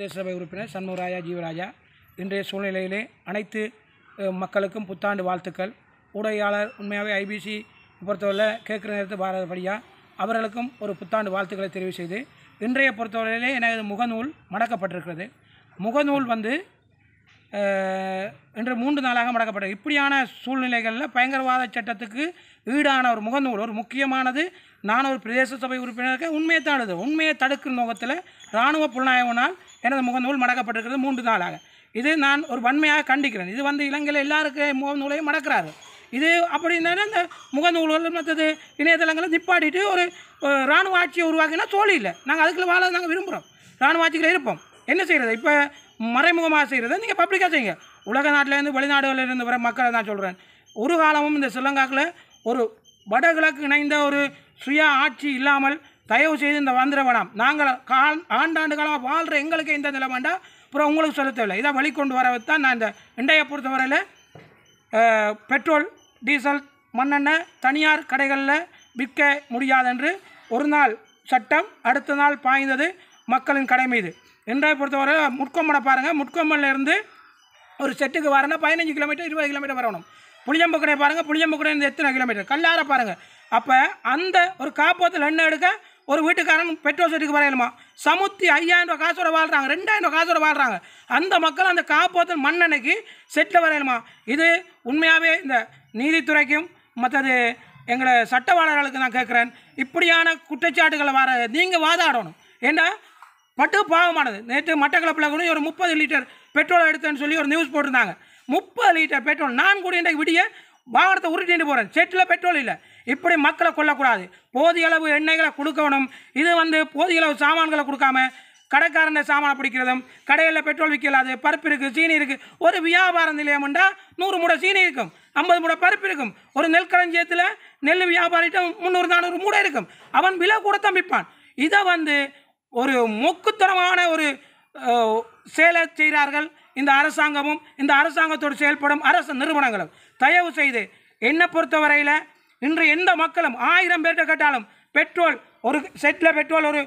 பிரதேச உறுப்பினர் சண்முகராஜா ஜீவராஜா இன்றைய சூழ்நிலையிலே அனைத்து மக்களுக்கும் புத்தாண்டு வாழ்த்துக்கள் ஊடகையாளர் உண்மையாகவே ஐபிசி பொறுத்தவரையில் கேட்குற நேரத்து பாரதப்படியா அவர்களுக்கும் ஒரு புத்தாண்டு வாழ்த்துக்களை தெரிவு செய்து இன்றைய பொறுத்தவரையிலே எனது முகநூல் மடக்கப்பட்டிருக்கிறது முகநூல் வந்து இன்று மூன்று நாளாக மடக்கப்பட்டது இப்படியான சூழ்நிலைகளில் பயங்கரவாத சட்டத்துக்கு ஈடான ஒரு முகநூல் ஒரு முக்கியமானது நான் ஒரு பிரதேச சபை உறுப்பினருக்கு உண்மையை தான் உண்மையை தடுக்கிற நோக்கத்தில் இராணுவ புலனாய்வுனால் எனது முகநூல் மடக்கப்பட்டிருக்கிறது மூன்று நாளாக இது நான் ஒரு வன்மையாக கண்டிக்கிறேன் இது வந்து இலங்கையில் எல்லாருக்கும் முகநூலையும் மடக்கிறாரு இது அப்படின்னா இந்த முகநூல்கள் மற்றது இணையதளங்களை நிப்பாடிட்டு ஒரு இராணுவ ஆட்சியை உருவாக்கினா தோல் இல்லை நாங்கள் அதுக்குள்ள வாழ நாங்கள் விரும்புகிறோம் இராணுவ ஆட்சிகளை இருப்போம் என்ன செய்கிறது இப்போ மறைமுகமாக செய்கிறத நீங்கள் பப்ளிக்காக செய்யுங்க உலக நாட்டிலேருந்து வெளிநாடுகளிலிருந்து வர மக்களை நான் சொல்கிறேன் ஒரு காலமும் இந்த ஸ்ரீலங்காக்கில் ஒரு வடகிழக்கு இணைந்த ஒரு சுய ஆட்சி இல்லாமல் தயவு செய்து இந்த வந்துட வேணாம் நாங்கள் ஆண்டாண்டு காலமாக வாழ்கிற எங்களுக்கு இந்த நிலைமாண்டா அப்புறம் உங்களுக்கு சொல்ல தேவையில்லை இதை வரவை தான் நான் இந்த இண்டையை பொறுத்தவரையில் பெட்ரோல் டீசல் மண்ணெண்ணெய் தனியார் கடைகளில் விற்க முடியாதென்று ஒரு நாள் சட்டம் அடுத்த நாள் பாய்ந்தது மக்களின் கடை மீது இன்றைய பொறுத்தவரை முட்கொம்பனை பாருங்கள் முட்கொம்பன்லேருந்து ஒரு செட்டுக்கு வரணும் பதினஞ்சு கிலோமீட்டர் இருபது கிலோமீட்டர் வரணும் கடை பாருங்கள் இருந்து எத்தனை கிலோமீட்டர் கல்லார பாருங்கள் அப்போ அந்த ஒரு காப்போத்தில் எண்ணெய் எடுக்க ஒரு வீட்டுக்காரன் பெட்ரோல் செட்டுக்கு வரையலுமா சமுத்தி ஐயாயிரம் ரூபா காசோட வாழ்கிறாங்க ரெண்டாயிரம் ரூபா காசோட வாழ்கிறாங்க அந்த மக்கள் அந்த காப்போத்தில் மண்ணெண்ணைக்கு செட்டில் வரையலுமா இது உண்மையாகவே இந்த நீதித்துறைக்கும் மற்றது எங்களை சட்டவாளர்களுக்கு நான் கேட்குறேன் இப்படியான குற்றச்சாட்டுகளை வர நீங்கள் வாதாடணும் ஏன்னா பட்டு பாவமானது நேற்று மட்டக்களப்பில் கூட ஒரு முப்பது லிட்டர் பெட்ரோல் எடுத்தேன்னு சொல்லி ஒரு நியூஸ் போட்டிருந்தாங்க முப்பது லிட்டர் பெட்ரோல் நான் கூட இன்றைக்கு விடிய வாகனத்தை உருட்டிட்டு போகிறேன் செட்டில் பெட்ரோல் இல்லை இப்படி மக்களை கொல்லக்கூடாது போதிய அளவு எண்ணெய்களை கொடுக்கணும் இது வந்து போதிய அளவு சாமான்களை கொடுக்காம கடைக்காரன் சாமானை பிடிக்கிறதும் கடையில் பெட்ரோல் விற்கலாது பருப்பு இருக்குது சீனி இருக்குது ஒரு வியாபார நிலையம்ண்டா நூறு மூடை சீனி இருக்கும் ஐம்பது மூடை பருப்பு இருக்கும் ஒரு நெல் களஞ்சியத்தில் நெல் வியாபாரிட்ட முந்நூறு நானூறு மூடை இருக்கும் அவன் விலை கூட தம்பிப்பான் இதை வந்து ஒரு மொக்குத்தனமான ஒரு சேலை செய்கிறார்கள் இந்த அரசாங்கமும் இந்த அரசாங்கத்தோடு செயல்படும் அரசு நிறுவனங்களும் தயவு செய்து என்னை பொறுத்தவரையில் இன்று எந்த மக்களும் ஆயிரம் பேர்கிட்ட கேட்டாலும் பெட்ரோல் ஒரு செட்டில் பெட்ரோல் ஒரு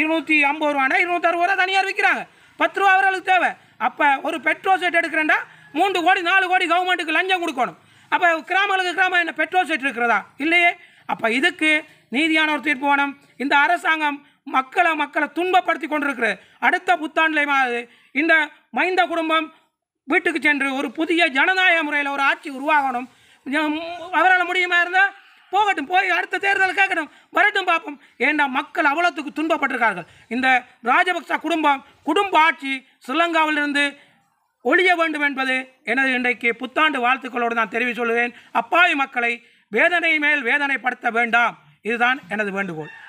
இருநூற்றி ஐம்பது ரூபானா இருநூத்தறுபது ரூபா தனியார் விற்கிறாங்க பத்து ரூபா அவர்களுக்கு தேவை அப்போ ஒரு பெட்ரோல் செட் எடுக்கிறேன்டா மூன்று கோடி நாலு கோடி கவர்மெண்ட்டுக்கு லஞ்சம் கொடுக்கணும் அப்போ கிராமங்களுக்கு கிராமம் என்ன பெட்ரோல் செட் இருக்கிறதா இல்லையே அப்போ இதுக்கு நீதியான ஒரு தீர்ப்பு வேணும் இந்த அரசாங்கம் மக்களை மக்களை துன்பப்படுத்தி கொண்டிருக்கிறது அடுத்த புத்தாண்டில் இந்த மைந்த குடும்பம் வீட்டுக்கு சென்று ஒரு புதிய ஜனநாயக முறையில் ஒரு ஆட்சி உருவாகணும் அவரால் முடியுமா இருந்தால் போகட்டும் போய் அடுத்த தேர்தல் கேட்கணும் வரட்டும் பார்ப்போம் ஏண்டா மக்கள் அவ்வளோத்துக்கு துன்பப்பட்டிருக்கார்கள் இந்த ராஜபக்சா குடும்பம் குடும்ப ஆட்சி ஸ்ரீலங்காவிலிருந்து ஒழிய வேண்டும் என்பது எனது இன்றைக்கு புத்தாண்டு வாழ்த்துக்களோடு நான் தெரிவித்து சொல்கிறேன் அப்பாவி மக்களை வேதனை மேல் வேதனைப்படுத்த வேண்டாம் இதுதான் எனது வேண்டுகோள்